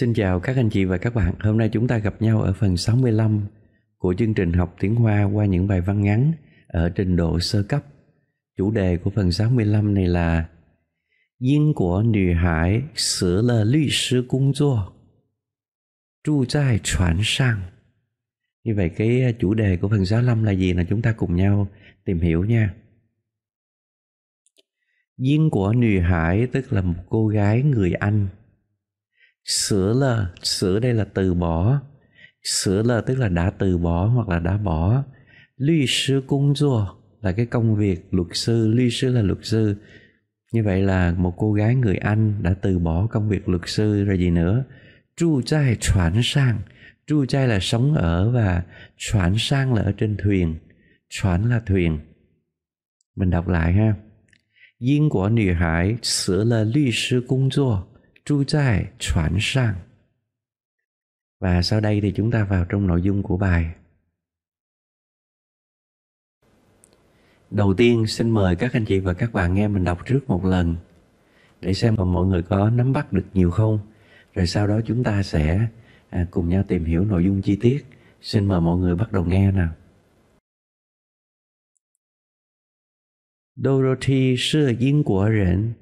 Xin chào các anh chị và các bạn. Hôm nay chúng ta gặp nhau ở phần 65 của chương trình học tiếng Hoa qua những bài văn ngắn ở trình độ sơ cấp. Chủ đề của phần 65 này là Yên của nữ hải sửa là lý sư sang như vậy cái chủ đề của phần 65 là gì là chúng ta cùng nhau tìm hiểu nha. Yên của nữ hải tức là một cô gái người Anh sửa là sửa đây là từ bỏ sửa là tức là đã từ bỏ hoặc là đã bỏ Lý sư công dùa là cái công việc luật sư Lý sư là luật sư như vậy là một cô gái người Anh đã từ bỏ công việc luật sư rồi gì nữa Chu chai chuyển sang Chu chai là sống ở và chuyển sang là ở trên thuyền chuyển là thuyền Mình đọc lại ha Yên của nữ hải sửa là lý sư công dùa 住在船上. Và sau đây thì chúng ta vào trong nội dung của bài. Đầu tiên xin mời các anh chị và các bạn nghe mình đọc trước một lần để xem mà mọi người có nắm bắt được nhiều không. Rồi sau đó chúng ta sẽ à, cùng nhau tìm hiểu nội dung chi tiết. Xin mời mọi người bắt đầu nghe nào. Dorothy là người Anh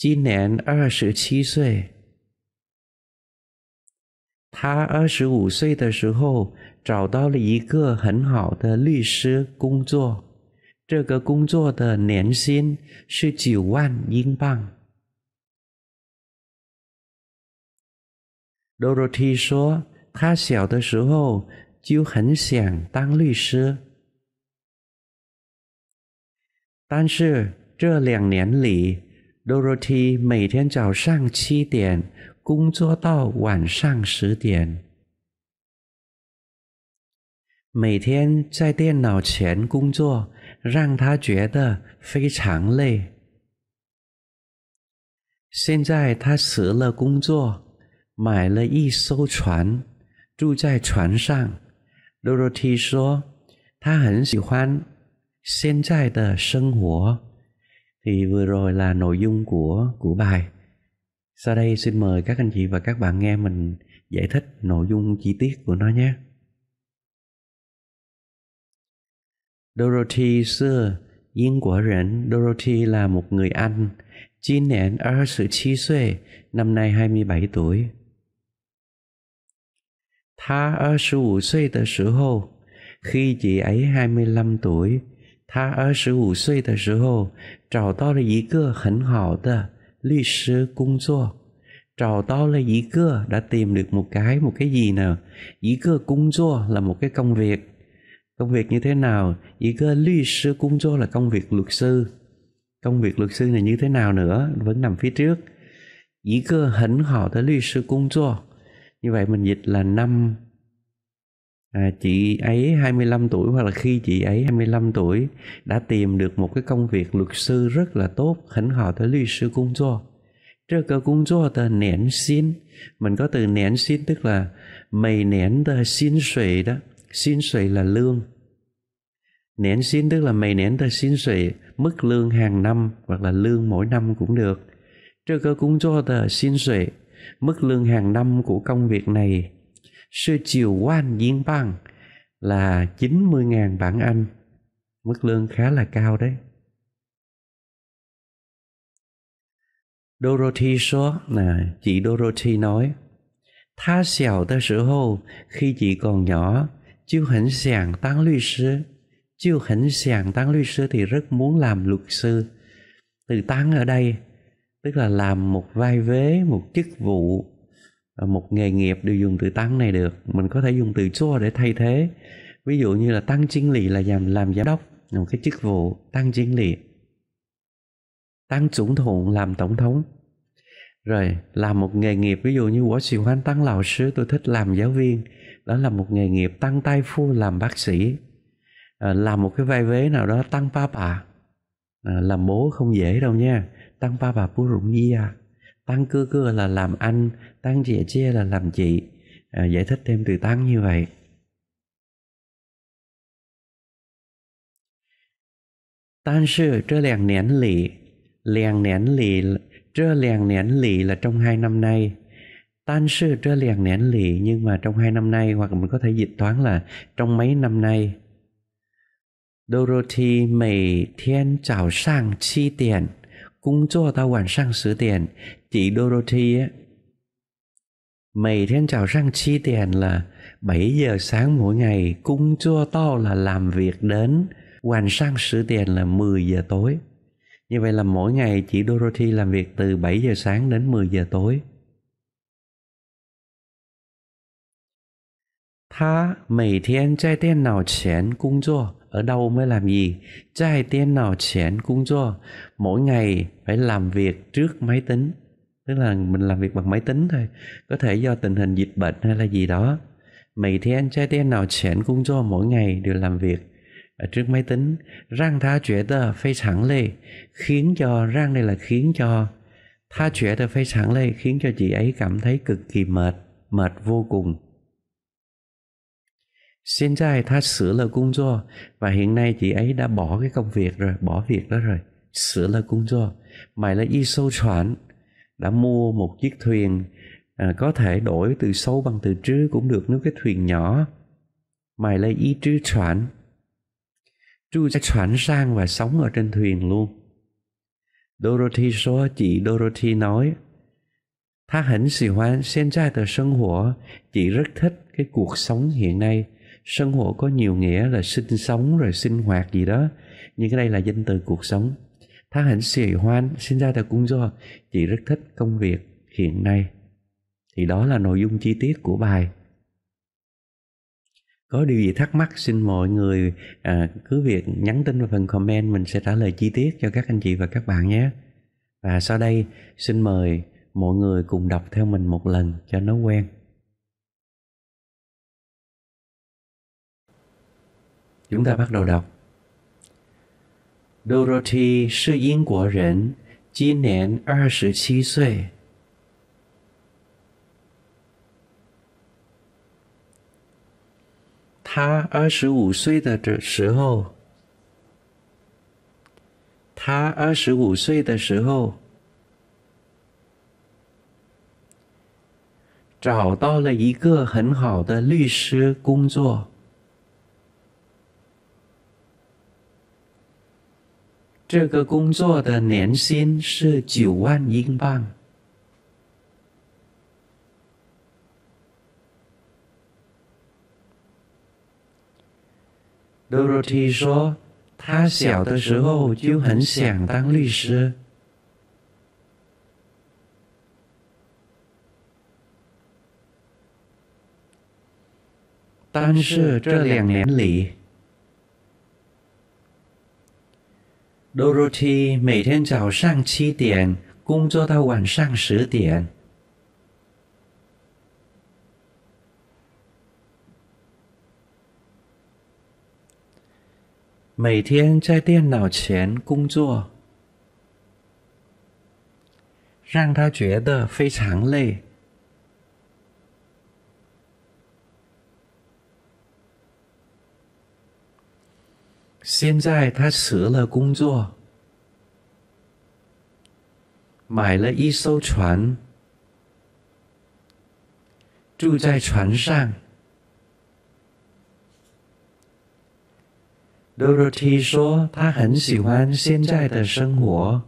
今年二十七岁。他二十五岁的时候找到了一个很好的律师工作，这个工作的年薪是九万英镑。罗罗蒂说，他小的时候就很想当律师，但是这两年里。l o r o t 每天早上七点工作到晚上十点，每天在电脑前工作，让他觉得非常累。现在他辞了工作，买了一艘船，住在船上。l o r o t 说，他很喜欢现在的生活。thì vừa rồi là nội dung của của bài sau đây xin mời các anh chị và các bạn nghe mình giải thích nội dung chi tiết của nó nhé Dorothy xưa Yên của rảnh Dorothy là một người Anh Chi nén 27 tuổi Năm nay 27 tuổi 她二十五岁的时候，khi chị ấy 25 tuổi, 她二十五岁的时候找到了一个很好的律师工作，找到了一个 đã tìm được một cái một cái gì nào dĩ cơ cung do là một cái công việc công việc như thế nào dĩ cơ lý sư cung do là công việc luật sư công việc luật sư này như thế nào nữa vẫn nằm phía trước dĩ cơ như vậy mình dịch là năm à, chị ấy 25 tuổi hoặc là khi chị ấy 25 tuổi đã tìm được một cái công việc luật sư rất là tốt khánh họ tới luật sư công do trước cơ công do tờ nén xin mình có từ nén xin tức là mày nén tờ xin sủy đó xin sủy là lương nén xin tức là mày nén tờ xin sủy mức lương hàng năm hoặc là lương mỗi năm cũng được trước cơ công do tờ xin sủy mức lương hàng năm của công việc này sư chiều quan diễn bằng là 90.000 bảng Anh. Mức lương khá là cao đấy. Dorothy số là chị Dorothy nói Tha xẻo tờ sự hô khi chị còn nhỏ Chiêu hẳn sàng tăng 律师 Chiêu hẳn sàng tăng 律师 thì rất muốn làm luật sư Từ tăng ở đây tức là làm một vai vế, một chức vụ Ờ, một nghề nghiệp đều dùng từ tăng này được mình có thể dùng từ chua để thay thế ví dụ như là tăng chính lý là làm làm giám đốc một cái chức vụ tăng chính lý tăng tổng thống làm tổng thống rồi làm một nghề nghiệp ví dụ như của sĩ hoan tăng lão sư tôi thích làm giáo viên đó là một nghề nghiệp tăng tay phu làm bác sĩ à, làm một cái vai vế nào đó tăng pa bà à, làm bố không dễ đâu nha tăng pa bà pu rụng gì à tăng cơ cơ là làm anh tăng dĩa chia là làm chị à, giải thích thêm từ tăng như vậy Tăng sư trơ lèng nén lì lèng nén lì trơ lèng nén lì là trong hai năm nay Tăng sư trơ lèng nén lì nhưng mà trong hai năm nay hoặc mình có thể dịch toán là trong mấy năm nay Dorothy mày thiên chào sang chi tiền 工作到晚上十点，chị Dorothy á 每天早上七点 là 7 giờ sáng mỗi ngày Cung là làm việc đến Hoàn sang sứ tiền là 10 giờ tối Như vậy là mỗi ngày chị Dorothy làm việc từ 7 giờ sáng đến 10 giờ tối Tha mấy thiên trái tiền nào chén cung chua ở đâu mới làm gì trai tiên nào chén cũng cho mỗi ngày phải làm việc trước máy tính tức là mình làm việc bằng máy tính thôi có thể do tình hình dịch bệnh hay là gì đó mày anh trai tiên nào chén cũng cho mỗi ngày đều làm việc ở trước máy tính răng tha chuyện tờ phê sẵn lê khiến cho răng này là khiến cho tha chuyện tờ phê sẵn lê khiến cho chị ấy cảm thấy cực kỳ mệt mệt vô cùng hiện tại tha sửa lời cung do và hiện nay chị ấy đã bỏ cái công việc rồi, bỏ việc đó rồi. Sửa lời cung do. Mày là y sâu soạn đã mua một chiếc thuyền à, có thể đổi từ sâu bằng từ trứ cũng được nếu cái thuyền nhỏ. Mày là y trứ soạn. Trư chắc soạn sang và sống ở trên thuyền luôn. Dorothy 说 chị Dorothy nói Tha hẳn sĩ hoan, xin ra tờ sân hủa, chị rất thích cái cuộc sống hiện nay có nhiều nghĩa là sinh sống rồi sinh hoạt gì đó Nhưng cái đây là danh từ cuộc sống Tha hạnh xì hoan sinh ra từ cung do Chị rất thích công việc hiện nay Thì đó là nội dung chi tiết của bài có điều gì thắc mắc xin mọi người à, cứ việc nhắn tin vào phần comment mình sẽ trả lời chi tiết cho các anh chị và các bạn nhé và sau đây xin mời mọi người cùng đọc theo mình một lần cho nó quen 永大柏罗罗，罗罗提是英国人，今年二十七岁。他二十五岁的时候，他二十五岁的时候，找到了一个很好的律师工作。这个工作的年薪是九万英镑。Dorothy 说，他小的时候就很想当律师，但是这两年里。Liu 每天早上七点工作到晚上十点，每天在电脑前工作，让他觉得非常累。现在他辞了工作，买了一艘船，住在船上。露露缇说：“她很喜欢现在的生活。”，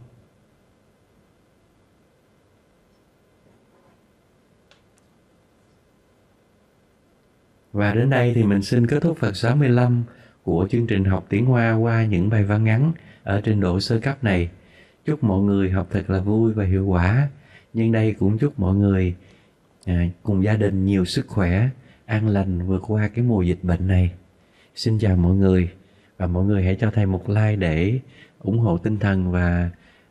到这裡，我们结束第十五十五。của chương trình học tiếng Hoa qua những bài văn ngắn ở trình độ sơ cấp này. Chúc mọi người học thật là vui và hiệu quả. Nhưng đây cũng chúc mọi người à, cùng gia đình nhiều sức khỏe, an lành vượt qua cái mùa dịch bệnh này. Xin chào mọi người và mọi người hãy cho thầy một like để ủng hộ tinh thần và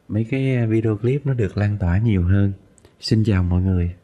mấy cái video clip nó được lan tỏa nhiều hơn. Xin chào mọi người.